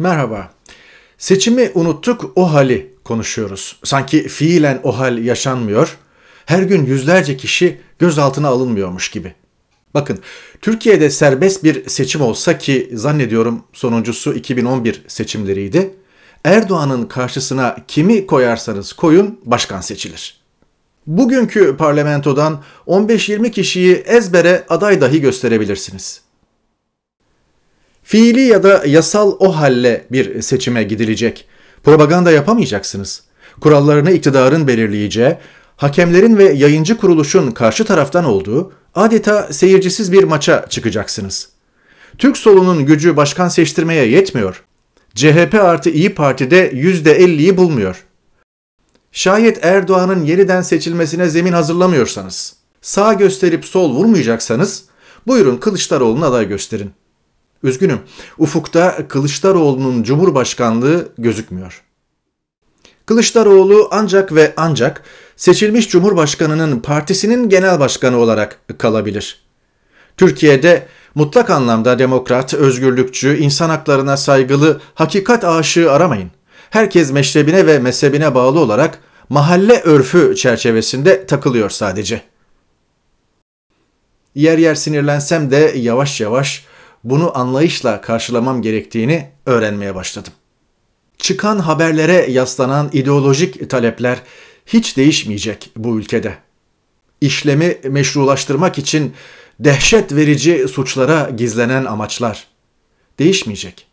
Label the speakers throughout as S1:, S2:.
S1: Merhaba. Seçimi unuttuk o hali konuşuyoruz. Sanki fiilen o hal yaşanmıyor. Her gün yüzlerce kişi gözaltına alınmıyormuş gibi. Bakın Türkiye'de serbest bir seçim olsa ki zannediyorum sonuncusu 2011 seçimleriydi. Erdoğan'ın karşısına kimi koyarsanız koyun başkan seçilir. Bugünkü parlamentodan 15-20 kişiyi ezbere aday dahi gösterebilirsiniz. Fiili ya da yasal o halle bir seçime gidilecek. Propaganda yapamayacaksınız. Kurallarını iktidarın belirleyeceği, hakemlerin ve yayıncı kuruluşun karşı taraftan olduğu adeta seyircisiz bir maça çıkacaksınız. Türk solunun gücü başkan seçtirmeye yetmiyor. CHP artı İyi Parti'de %50'yi bulmuyor. Şayet Erdoğan'ın yeniden seçilmesine zemin hazırlamıyorsanız, sağ gösterip sol vurmayacaksanız buyurun Kılıçdaroğlu'nu aday gösterin. Üzgünüm, ufukta Kılıçdaroğlu'nun Cumhurbaşkanlığı gözükmüyor. Kılıçdaroğlu ancak ve ancak seçilmiş Cumhurbaşkanı'nın partisinin genel başkanı olarak kalabilir. Türkiye'de mutlak anlamda demokrat, özgürlükçü, insan haklarına saygılı, hakikat aşığı aramayın. Herkes meşrebine ve mezhebine bağlı olarak mahalle örfü çerçevesinde takılıyor sadece. Yer yer sinirlensem de yavaş yavaş bunu anlayışla karşılamam gerektiğini öğrenmeye başladım. Çıkan haberlere yaslanan ideolojik talepler hiç değişmeyecek bu ülkede. İşlemi meşrulaştırmak için dehşet verici suçlara gizlenen amaçlar değişmeyecek.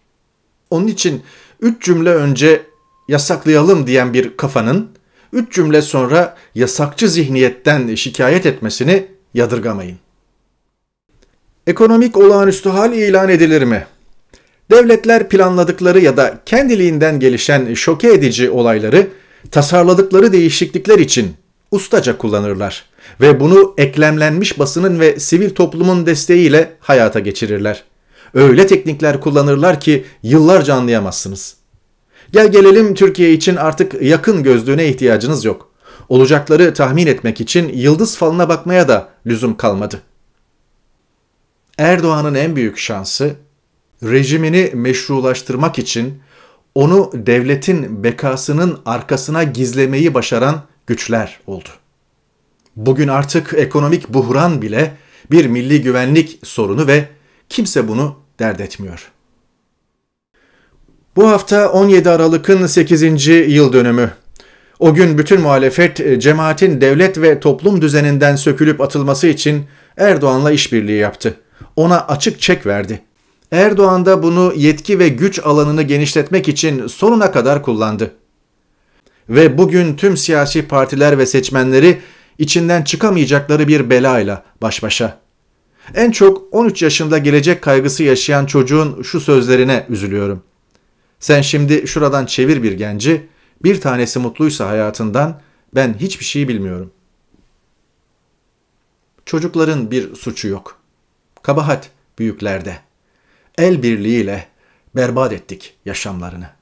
S1: Onun için üç cümle önce yasaklayalım diyen bir kafanın üç cümle sonra yasakçı zihniyetten şikayet etmesini yadırgamayın ekonomik olağanüstü hal ilan edilir mi? Devletler planladıkları ya da kendiliğinden gelişen şoke edici olayları tasarladıkları değişiklikler için ustaca kullanırlar ve bunu eklemlenmiş basının ve sivil toplumun desteğiyle hayata geçirirler. Öyle teknikler kullanırlar ki yıllarca anlayamazsınız. Gel gelelim Türkiye için artık yakın gözlüğüne ihtiyacınız yok. Olacakları tahmin etmek için yıldız falına bakmaya da lüzum kalmadı. Erdoğan'ın en büyük şansı rejimini meşrulaştırmak için onu devletin bekasının arkasına gizlemeyi başaran güçler oldu. Bugün artık ekonomik buhran bile bir milli güvenlik sorunu ve kimse bunu dert etmiyor. Bu hafta 17 Aralık'ın 8. yıl dönümü. O gün bütün muhalefet cemaatin devlet ve toplum düzeninden sökülüp atılması için Erdoğan'la işbirliği yaptı. Ona açık çek verdi. Erdoğan da bunu yetki ve güç alanını genişletmek için sonuna kadar kullandı. Ve bugün tüm siyasi partiler ve seçmenleri içinden çıkamayacakları bir belayla baş başa. En çok 13 yaşında gelecek kaygısı yaşayan çocuğun şu sözlerine üzülüyorum. Sen şimdi şuradan çevir bir genci, bir tanesi mutluysa hayatından ben hiçbir şeyi bilmiyorum. Çocukların bir suçu yok. Kabahat büyüklerde. El birliğiyle berbat ettik yaşamlarını.